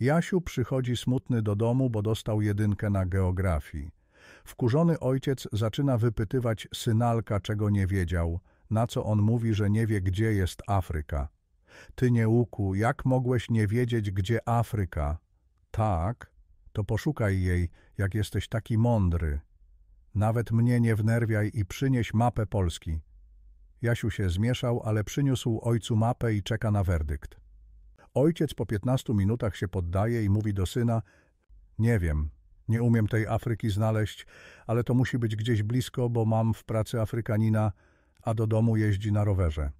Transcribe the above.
Jasiu przychodzi smutny do domu, bo dostał jedynkę na geografii. Wkurzony ojciec zaczyna wypytywać synalka, czego nie wiedział, na co on mówi, że nie wie, gdzie jest Afryka. Ty nieuku, jak mogłeś nie wiedzieć, gdzie Afryka? Tak, to poszukaj jej, jak jesteś taki mądry. Nawet mnie nie wnerwiaj i przynieś mapę Polski. Jasiu się zmieszał, ale przyniósł ojcu mapę i czeka na werdykt. Ojciec po 15 minutach się poddaje i mówi do syna: Nie wiem, nie umiem tej Afryki znaleźć, ale to musi być gdzieś blisko, bo mam w pracy Afrykanina, a do domu jeździ na rowerze.